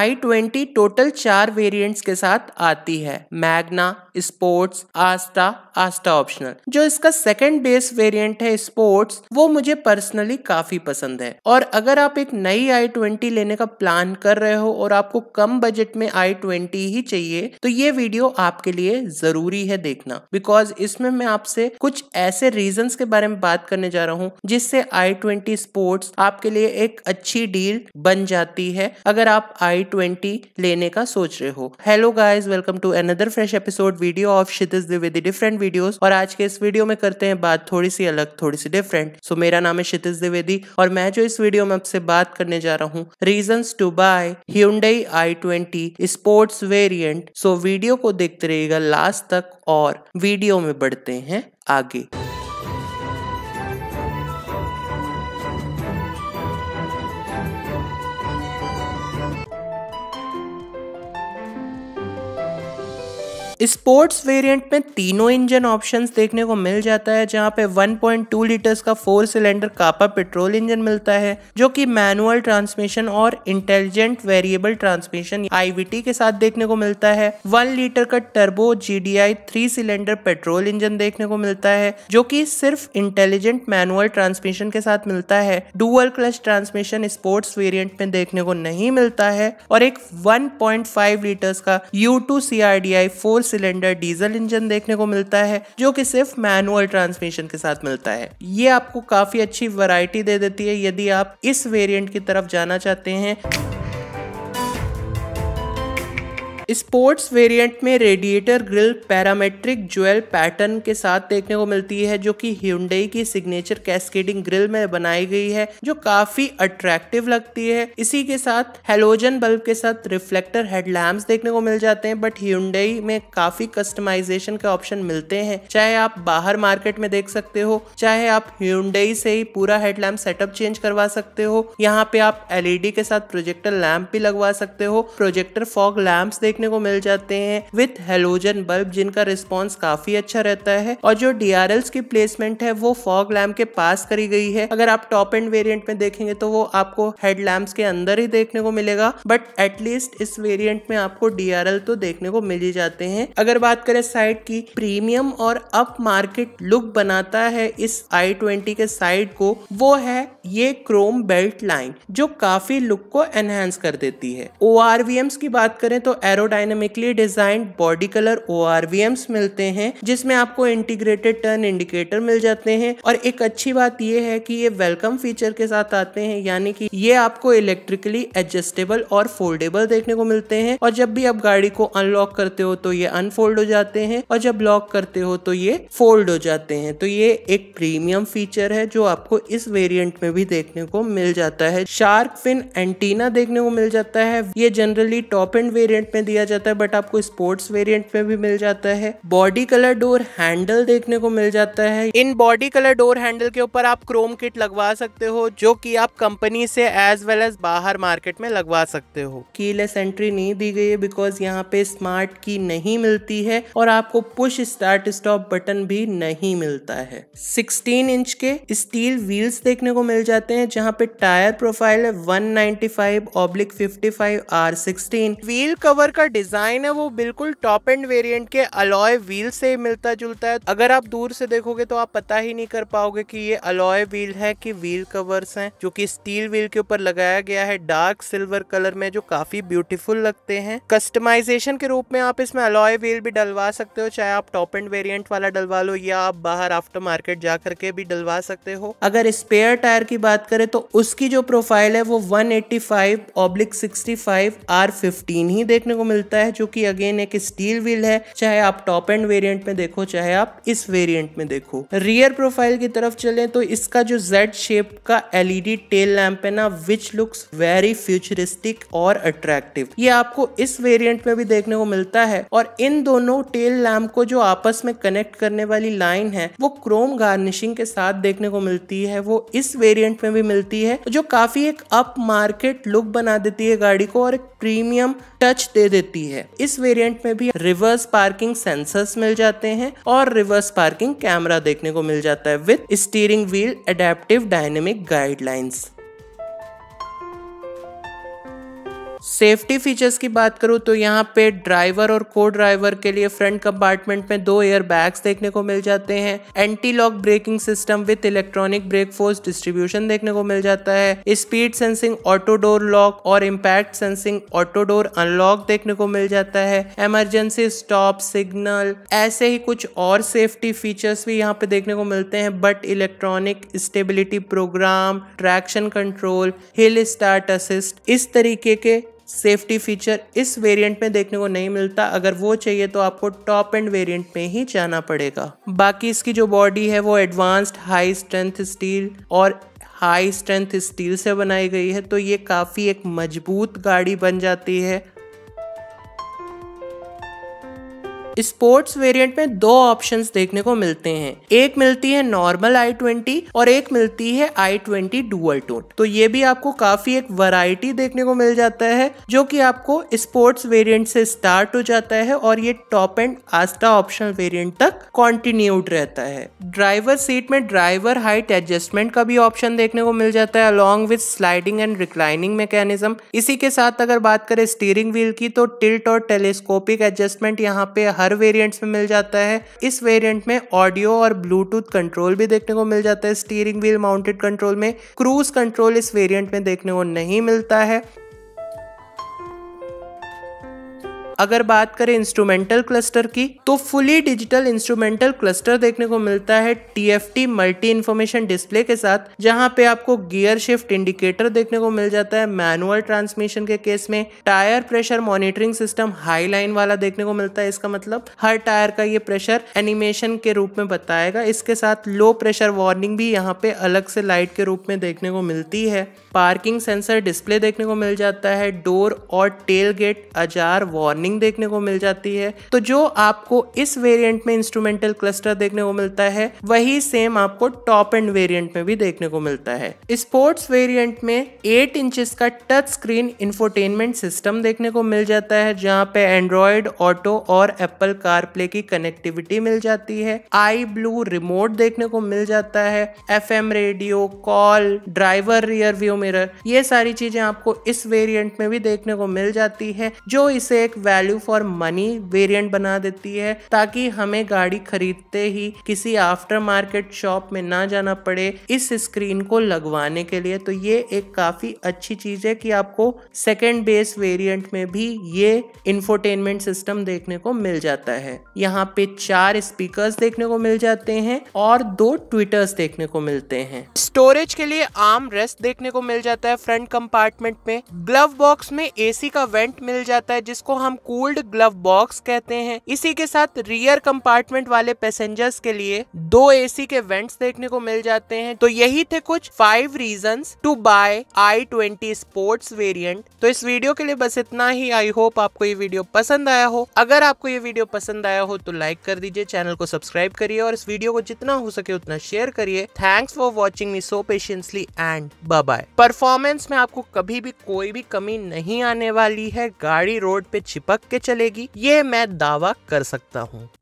आई twenty total चार variants के साथ आती है Magna sports Asta Asta optional जो इसका सेकंड बेस वेरिएंट है स्पोर्ट्स वो मुझे पर्सनली काफी पसंद है और अगर आप एक नई आई ट्वेंटी लेने का प्लान कर रहे हो और आपको कम बजट में आई ट्वेंटी ही चाहिए तो ये वीडियो आपके लिए जरूरी है देखना बिकॉज इसमें मैं आपसे कुछ ऐसे रीजन के बारे में बात करने जा रहा हूँ जिससे आई ट्वेंटी स्पोर्ट्स आपके लिए एक अच्छी डील बन जाती है अगर आप आई ट्वेंटी लेने का सोच रहे हो hello guys welcome to another fresh episode video of Kshitij Dwivedi different videos और आज के इस वीडियो में करते हैं बात थोड़ी सी अलग थोड़ी सी डिफरेंट सो so, मेरा नाम है क्षितिज द्विवेदी और मैं जो इस वीडियो में आपसे बात करने जा रहा हूँ reason to buy Hyundai I twenty sports variant so video को देखते रहिएगा लास्ट तक और वीडियो में बढ़ते हैं आगे स्पोर्ट्स वेरिएंट में तीनों इंजन ऑप्शंस देखने को मिल जाता है जहां पे 1.2 लीटर्स का four cylinder Kappa petrol engine मिलता है जो कि मैनुअल ट्रांसमिशन और इंटेलिजेंट वेरिएबल ट्रांसमिशन आईवीटी के साथ देखने को मिलता है वन लीटर का turbo I three cylinder petrol engine देखने को मिलता है जो की सिर्फ इंटेलिजेंट मैनुअल ट्रांसमिशन के साथ मिलता है dual clutch transmission sports variant में देखने को नहीं मिलता है और एक वन लीटर्स का U two C R D I four cylinder diesel engine देखने को मिलता है जो कि सिर्फ मैनुअल ट्रांसमिशन के साथ मिलता है ये आपको काफी अच्छी वैरायटी दे देती है यदि आप इस वेरिएंट की तरफ जाना चाहते हैं स्पोर्ट्स वेरिएंट में radiator grille parametric jewel pattern के साथ देखने को मिलती है जो कि ह्यूंडई की सिग्नेचर कैस्केडिंग ग्रिल में बनाई गई है जो काफी अट्रैक्टिव लगती है इसी के साथ हेलोजन बल्ब के साथ रिफ्लेक्टर हेडलैम्प देखने को मिल जाते हैं बट ह्यूंडई में काफी कस्टमाइजेशन के ऑप्शन मिलते हैं चाहे आप बाहर मार्केट में देख सकते हो चाहे आप ह्यूंडई से ही पूरा हेडलैम्प सेटअप चेंज करवा सकते हो यहाँ पे आप एलईडी के साथ प्रोजेक्टर लैम्प भी लगवा सकते हो प्रोजेक्टर फॉग लैम्प देख देखने को मिल जाते हैं विथ हेलोजन बल्ब जिनका रिस्पॉन्स काफी अच्छा रहता है और जो डी की प्लेसमेंट है वो फॉग लैम्प के पास करी गई है अगर आप टॉप एंड वेरियंट में देखेंगे तो वो आपको हेड लैम्प के अंदर ही देखने को मिलेगा बट एटलीस्ट इस वेरियंट में आपको डी तो देखने को मिल ही जाते हैं अगर बात करें साइड की प्रीमियम और अप मार्केट लुक बनाता है इस आई ट्वेंटी के साइड को वो है ये क्रोम बेल्ट लाइन जो काफी लुक को एनहेंस कर देती है ओ की बात करें तो aero aerodynamically designed body colour ओ मिलते हैं जिसमें आपको इंटीग्रेटेड टर्न इंडिकेटर मिल जाते हैं और एक अच्छी बात यह है कि ये वेलकम फीचर के साथ आते हैं यानी कि ये आपको इलेक्ट्रिकली एडजस्टेबल और फोल्डेबल देखने को मिलते हैं और जब भी आप गाड़ी को अनलॉक करते हो तो ये अनफोल्ड हो जाते हैं और जब लॉक करते हो तो ये फोल्ड हो जाते हैं तो ये एक प्रीमियम फीचर है जो आपको इस वेरियंट में भी देखने को मिल जाता है शार्क फिन एंटीना देखने को मिल जाता है ये जनरली टॉप एंड वेरियंट में दिया दिया जाता है बट आपको स्पोर्ट्स वेरिएंट में भी मिल जाता है बॉडी कलर डोर हैंडल देखने को मिल जाता है in body colour door handle के ऊपर आप क्रोम किट लगवा सकते हो जो कि आप कंपनी से एज वेल एज बाहर मार्केट में लगवा सकते हो कीलेस एंट्री नहीं दी गई है बिकॉज यहाँ पे स्मार्ट की नहीं मिलती है और आपको पुश स्टार्ट स्टॉप बटन भी नहीं मिलता है 16 इंच के स्टील व्हील्स देखने को मिल जाते हैं जहाँ पे टायर प्रोफाइल है 195 ऑब्लिक 55 R16 व्हील कवर इसका डिजाइन है वो बिल्कुल टॉप एंड वेरिएंट के अलॉय व्हील से मिलता जुलता है अगर आप दूर से देखोगे तो आप पता ही नहीं कर पाओगे कि ये अलॉय व्हील है कि व्हील कवर्स हैं जो कि स्टील व्हील के ऊपर लगाया गया है डार्क सिल्वर कलर में जो काफी ब्यूटीफुल लगते हैं कस्टमाइजेशन के रूप में आप इसमें अलॉय व्हील भी डलवा सकते हो चाहे आप टॉप एंड वेरियंट वाला डलवा लो या आप बाहर आफ्टर मार्केट जा करके भी डलवा सकते हो अगर स्पेयर टायर की बात करें तो उसकी जो प्रोफाइल है वो one eighty five oblique sixty five R fifteen ही देखने को मिलता है जो कि अगेन एक स्टील व्हील है चाहे आप टॉप एंड वेरिएंट में देखो चाहे आप इस वेरिएंट में देखो रियर प्रोफाइल की तरफ चले तो इसका जो जेड शेप का एलईडी टेल लैंप है ना विच लुक्स वेरी फ्यूचरिस्टिक और अट्रैक्टिव ये आपको इस वेरियंट में भी देखने को मिलता है और इन दोनों टेल लैम्प को जो आपस में कनेक्ट करने वाली लाइन है वो क्रोम गार्निशिंग के साथ देखने को मिलती है वो इस वेरिएंट में भी मिलती है जो काफी एक अप मार्केट लुक बना देती है गाड़ी को और एक प्रीमियम टच दे देती देती है इस वेरिएंट में भी रिवर्स पार्किंग सेंसर्स मिल जाते हैं और रिवर्स पार्किंग कैमरा देखने को मिल जाता है with steering wheel adaptive dynamic guidelines safety features की बात करूँ तो यहाँ पे ड्राइवर और को ड्राइवर के लिए फ्रंट कंपार्टमेंट में दो एयर बैग्स देखने को मिल जाते हैं anti lock braking system with electronic brake force distribution देखने को मिल जाता है speed sensing auto door lock और impact sensing auto door unlock देखने को मिल जाता है एमरजेंसी स्टॉप सिग्नल ऐसे ही कुछ और सेफ्टी फीचर्स भी यहाँ पे देखने को मिलते हैं but electronic stability programme traction control hill start assist इस तरीके के सेफ्टी फीचर इस वेरिएंट में देखने को नहीं मिलता अगर वो चाहिए तो आपको टॉप एंड वेरिएंट में ही जाना पड़ेगा बाकी इसकी जो बॉडी है वो एडवांस्ड हाई स्ट्रेंथ स्टील और हाई स्ट्रेंथ स्टील से बनाई गई है तो ये काफ़ी एक मजबूत गाड़ी बन जाती है स्पोर्ट्स वेरिएंट में दो ऑप्शंस देखने को मिलते हैं एक मिलती है नॉर्मल आई ट्वेंटी और एक मिलती है आई ट्वेंटी डुअल टोन तो ये भी आपको काफी एक वैरायटी देखने को मिल जाता है जो कि आपको स्पोर्ट्स वेरिएंट से स्टार्ट हो जाता है और ये top end Asta optional variant तक कॉन्टिन्यूड रहता है ड्राइवर सीट में ड्राइवर हाइट एडजस्टमेंट का भी ऑप्शन देखने को मिल जाता है along with sliding and reclining mechanism इसी के साथ अगर बात करें स्टीयरिंग व्हील की तो टिल्ट और टेलीस्कोपिक एडजस्टमेंट यहाँ पे हर वेरिएंट्स में मिल जाता है इस वेरिएंट में ऑडियो और ब्लूटूथ कंट्रोल भी देखने को मिल जाता है स्टीयरिंग व्हील माउंटेड कंट्रोल में क्रूज कंट्रोल इस वेरिएंट में देखने को नहीं मिलता है अगर बात करें इंस्ट्रूमेंटल क्लस्टर की तो फुली डिजिटल इंस्ट्रूमेंटल क्लस्टर देखने को मिलता है T F T multi information display के साथ जहां पे आपको गियर शिफ्ट इंडिकेटर देखने को मिल जाता है मैनुअल ट्रांसमिशन के केस में tyre pressure monitoring system high line वाला देखने को मिलता है इसका मतलब हर टायर का ये प्रेशर एनिमेशन के रूप में बताएगा इसके साथ लो प्रेशर वार्निंग भी यहाँ पे अलग से लाइट के रूप में देखने को मिलती है पार्किंग सेंसर डिस्प्ले देखने को मिल जाता है डोर और tailgate ajar warning toning देखने को मिल जाती है तो जो आपको इस वेरिएंट में इंस्ट्रूमेंटल क्लस्टर देखने को मिलता है वही सेम आपको टॉप एंड वेरिएंट में भी देखने को मिलता है स्पोर्ट्स वेरिएंट में 8 इंचेस का टच स्क्रीन इंफोटेनमेंट सिस्टम देखने को मिल जाता है जहाँ पे एंड्रॉयड ऑटो और एप्पल कारप्ले की कनेक्टिविटी मिल जाती है आई ब्लू रिमोट देखने को मिल जाता है F radio call driver rear view mirror ये सारी चीजें आपको इस वेरियंट में भी देखने को मिल जाती है जो इसे एक value value for money variant बना देती है ताकि हमें गाड़ी खरीदते ही किसी आफ्टर मार्केट शॉप में ना जाना पड़े इस स्क्रीन को लगवाने के लिए तो ये एक काफ़ी अच्छी चीज़ है कि आपको सेकेंड बेस वेरियंट में भी ये इंफोटेनमेंट सिस्टम देखने को मिल जाता है यहाँ पे चार स्पीकर देखने को मिल जाते हैं और दो ट्विटर्स देखने को मिलते हैं स्टोरेज के लिए आम रेस्ट देखने को मिल जाता है फ्रंट कंपार्टमेंट में ग्लव बॉक्स में एसी का वेंट मिल जाता है जिसको हम कूल्ड ग्लव बॉक्स कहते हैं इसी के साथ रियर कंपार्टमेंट वाले पैसेंजर्स के लिए दो एसी के वेंट्स देखने को मिल जाते हैं तो यही थे कुछ five reason to buy i twenty sports variant तो इस वीडियो के लिए बस इतना ही आई होप आपको ये वीडियो पसंद आया हो अगर आपको ये वीडियो पसंद आया हो तो लाइक कर दीजिए चैनल को सब्सक्राइब करिए और इस वीडियो को जितना हो सके उतना शेयर करिए thanks for watching me so patiently and bye performance में आपको कभी भी कोई भी कमी नहीं आने वाली है गाड़ी रोड पे छिपा पक के चलेगी ये मैं दावा कर सकता हूँ